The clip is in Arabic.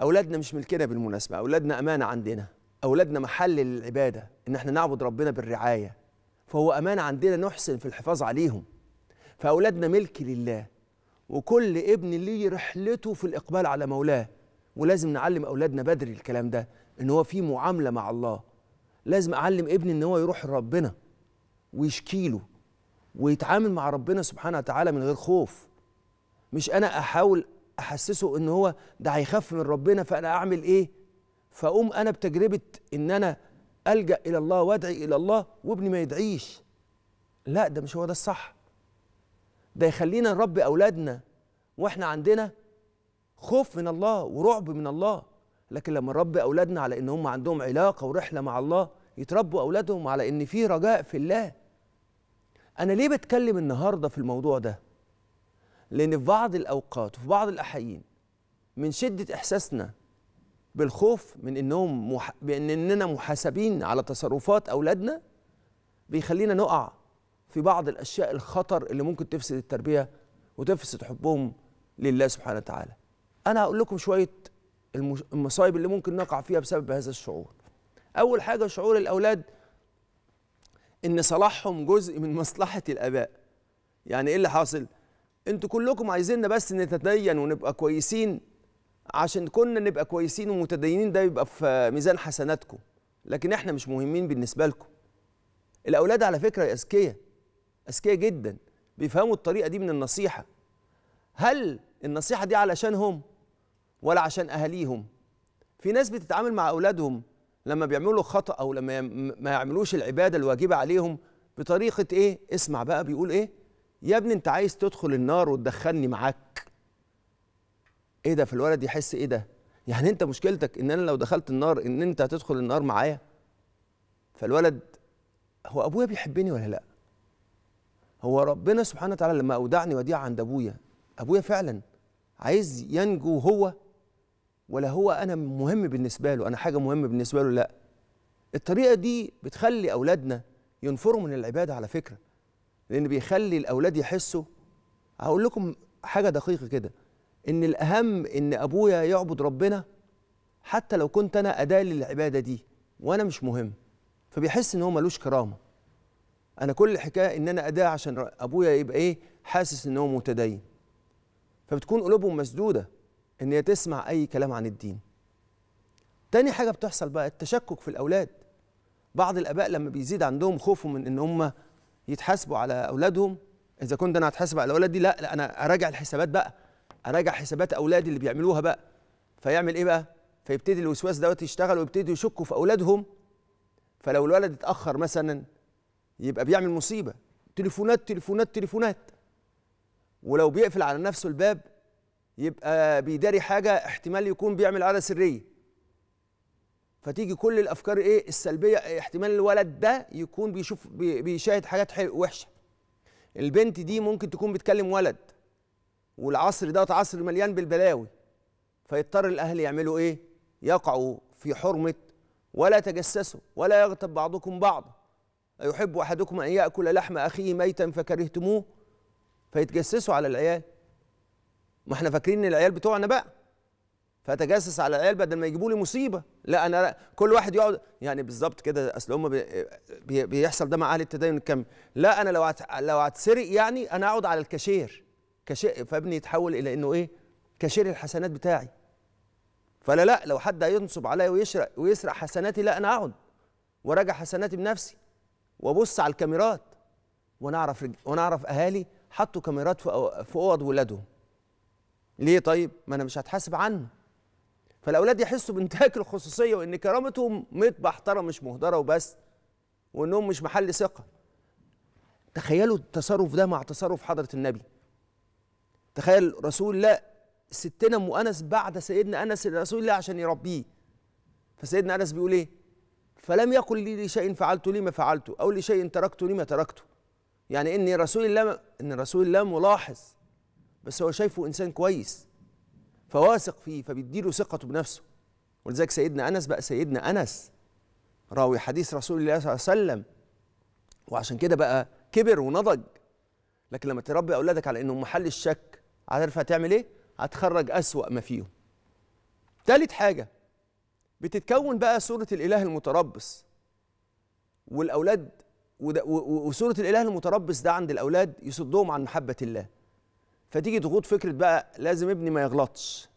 أولادنا مش ملكنا بالمناسبة أولادنا أمانة عندنا أولادنا محل للعبادة إن احنا نعبد ربنا بالرعاية فهو أمانة عندنا نحسن في الحفاظ عليهم فأولادنا ملك لله وكل ابن ليه رحلته في الإقبال على مولاه ولازم نعلم أولادنا بدري الكلام ده إن هو في معاملة مع الله لازم أعلم ابني إن هو يروح لربنا ويشكيله ويتعامل مع ربنا سبحانه وتعالى من غير خوف مش أنا أحاول احسسه ان هو ده هيخاف من ربنا فانا اعمل ايه فاقوم انا بتجربه ان انا الجا الى الله وادعي الى الله وابني ما يدعيش لا ده مش هو ده الصح ده يخلينا نربي اولادنا واحنا عندنا خوف من الله ورعب من الله لكن لما نربي اولادنا على ان هم عندهم علاقه ورحله مع الله يتربوا اولادهم على ان في رجاء في الله انا ليه بتكلم النهارده في الموضوع ده لأن في بعض الأوقات وفي بعض الأحيان من شدة إحساسنا بالخوف من إنهم مح... بأن إننا محاسبين على تصرفات أولادنا بيخلينا نقع في بعض الأشياء الخطر اللي ممكن تفسد التربية وتفسد حبهم لله سبحانه وتعالى أنا هقول لكم شوية المصايب اللي ممكن نقع فيها بسبب هذا الشعور أول حاجة شعور الأولاد إن صلاحهم جزء من مصلحة الآباء يعني إيه اللي حاصل؟ انتوا كلكم عايزيننا بس نتدين ونبقى كويسين عشان كنا نبقى كويسين ومتدينين ده يبقى في ميزان حسناتكم لكن احنا مش مهمين بالنسبه لكم الاولاد على فكره اذكياء اذكياء جدا بيفهموا الطريقه دي من النصيحه هل النصيحه دي علشانهم ولا عشان اهاليهم في ناس بتتعامل مع اولادهم لما بيعملوا خطا او لما ما يعملوش العباده الواجبه عليهم بطريقه ايه اسمع بقى بيقول ايه يا ابني انت عايز تدخل النار وتدخلني معاك ايه ده فالولد يحس ايه ده يعني انت مشكلتك ان انا لو دخلت النار ان انت هتدخل النار معايا فالولد هو ابويا بيحبني ولا لا هو ربنا سبحانه وتعالى لما اودعني وديعه عند ابويا ابويا فعلا عايز ينجو هو ولا هو انا مهم بالنسبه له انا حاجه مهمه بالنسبه له لا الطريقه دي بتخلي اولادنا ينفروا من العباده على فكره لان بيخلي الاولاد يحسوا هقول لكم حاجه دقيقه كده ان الاهم ان ابويا يعبد ربنا حتى لو كنت انا اداه للعباده دي وانا مش مهم فبيحس ان هو ملوش كرامه انا كل الحكايه ان انا اداه عشان ابويا يبقى ايه حاسس ان هو متدين فبتكون قلوبهم مسدوده ان هي تسمع اي كلام عن الدين تاني حاجه بتحصل بقى التشكك في الاولاد بعض الاباء لما بيزيد عندهم خوفهم من ان هم يتحاسبوا على اولادهم اذا كنت انا هتحاسب على الاولاد دي لا, لا انا اراجع الحسابات بقى اراجع حسابات اولادي اللي بيعملوها بقى فيعمل ايه بقى فيبتدي الوسواس دوت يشتغل ويبتدي يشكوا في اولادهم فلو الولد اتاخر مثلا يبقى بيعمل مصيبه تليفونات تليفونات تليفونات ولو بيقفل على نفسه الباب يبقى بيداري حاجه احتمال يكون بيعمل عاده سريه فتيجي كل الافكار ايه السلبيه احتمال الولد ده يكون بيشوف بيشاهد حاجات وحشه البنت دي ممكن تكون بتكلم ولد والعصر دوت عصر مليان بالبلاوي فيضطر الاهل يعملوا ايه يقعوا في حرمه ولا تجسسوا ولا يغتب بعضكم بعضا أيحب أحدكم أن يأكل لحم أخيه ميتا فكرهتموه فيتجسسوا على العيال ما احنا فاكرين العيال بتوعنا بقى فاتجسس على العيال بدل ما يجيبوا لي مصيبه لا انا كل واحد يقعد يعني بالظبط كده اصل هم بي بيحصل ده مع اهل التدين الكامل لا انا لو عت... لو هتسرق يعني انا اقعد على الكاشير كاشير فابني يتحول الى انه ايه كاشير الحسنات بتاعي فلا لا لو حد هينصب عليا ويسرق ويسرق حسناتي لا انا اقعد وراجع حسناتي بنفسي وابص على الكاميرات وانا اعرف رج... وانا اعرف اهالي حطوا كاميرات في اوض ولادهم ليه طيب ما انا مش هتحاسب عنه فالاولاد يحسوا بانتهاك الخصوصيه وان كرامتهم متبحتره مش مهدره وبس وانهم مش محل ثقه تخيلوا التصرف ده مع تصرف حضره النبي تخيل رسول الله ستنا ام انس بعد سيدنا انس رسول الله عشان يربيه فسيدنا انس بيقول ايه فلم يقل لي لشيء فعلت ما فعلته او لشيء تركته ما تركته يعني ان رسول الله ان رسول الله ملاحظ بس هو شايفه انسان كويس فواثق فيه فبيديله ثقته بنفسه ولذلك سيدنا انس بقى سيدنا انس راوي حديث رسول الله صلى الله عليه وسلم وعشان كده بقى كبر ونضج لكن لما تربي اولادك على انه محل الشك عارف هتعمل ايه هتخرج اسوا ما فيهم تالت حاجه بتتكون بقى صوره الاله المتربص والاولاد وسوره الاله المتربص ده عند الاولاد يصدهم عن محبه الله فتيجي تغوط فكره بقى لازم ابني ما يغلطش